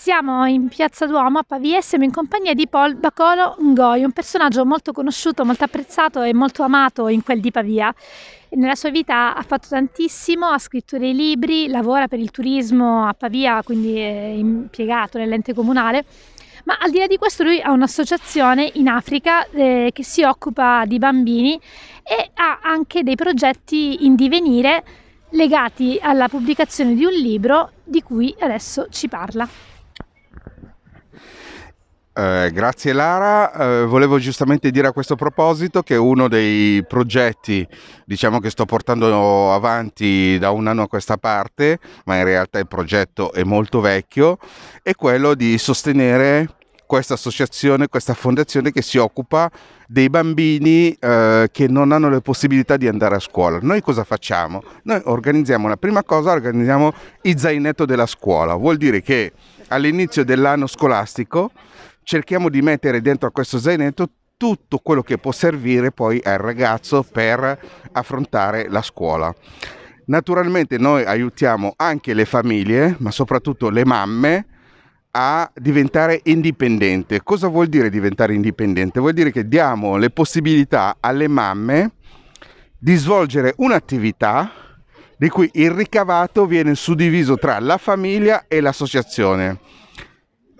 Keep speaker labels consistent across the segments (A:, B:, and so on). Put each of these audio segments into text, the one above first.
A: Siamo in Piazza Duomo a Pavia e siamo in compagnia di Paul Bacolo Ngoi, un personaggio molto conosciuto, molto apprezzato e molto amato in quel di Pavia. Nella sua vita ha fatto tantissimo, ha scritto dei libri, lavora per il turismo a Pavia, quindi è impiegato nell'ente comunale. Ma al di là di questo lui ha un'associazione in Africa eh, che si occupa di bambini e ha anche dei progetti in divenire legati alla pubblicazione di un libro di cui adesso ci parla.
B: Eh, grazie Lara, eh, volevo giustamente dire a questo proposito che uno dei progetti diciamo, che sto portando avanti da un anno a questa parte, ma in realtà il progetto è molto vecchio, è quello di sostenere questa associazione, questa fondazione che si occupa dei bambini eh, che non hanno le possibilità di andare a scuola. Noi cosa facciamo? Noi organizziamo, la prima cosa, organizziamo il zainetto della scuola, vuol dire che all'inizio dell'anno scolastico cerchiamo di mettere dentro a questo zainetto tutto quello che può servire poi al ragazzo per affrontare la scuola. Naturalmente noi aiutiamo anche le famiglie, ma soprattutto le mamme, a diventare indipendente. Cosa vuol dire diventare indipendente? Vuol dire che diamo le possibilità alle mamme di svolgere un'attività di cui il ricavato viene suddiviso tra la famiglia e l'associazione.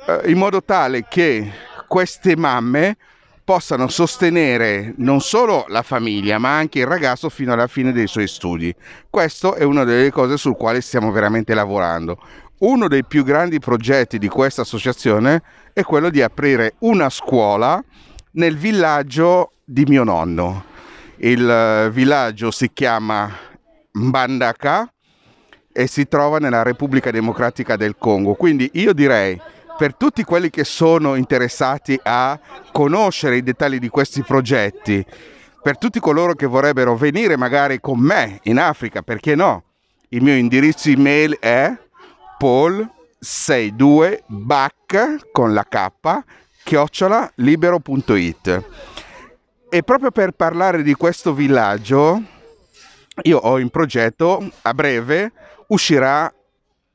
B: Eh, in modo tale che queste mamme possano sostenere non solo la famiglia ma anche il ragazzo fino alla fine dei suoi studi. Questo è una delle cose sul quale stiamo veramente lavorando. Uno dei più grandi progetti di questa associazione è quello di aprire una scuola nel villaggio di mio nonno. Il eh, villaggio si chiama Mbandaka e si trova nella Repubblica Democratica del Congo. Quindi io direi per tutti quelli che sono interessati a conoscere i dettagli di questi progetti, per tutti coloro che vorrebbero venire magari con me in Africa, perché no? Il mio indirizzo email è paul 62 bac con la K chiocciolalibero.it e proprio per parlare di questo villaggio io ho in progetto a breve uscirà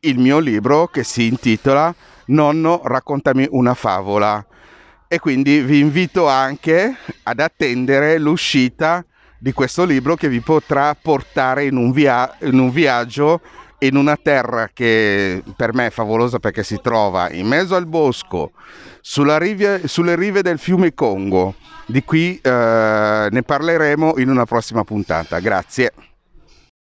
B: il mio libro che si intitola Nonno raccontami una favola e quindi vi invito anche ad attendere l'uscita di questo libro che vi potrà portare in un, via- in un viaggio in una terra che per me è favolosa perché si trova in mezzo al bosco, rive, sulle rive del fiume Congo. Di qui eh, ne parleremo in una prossima puntata. Grazie.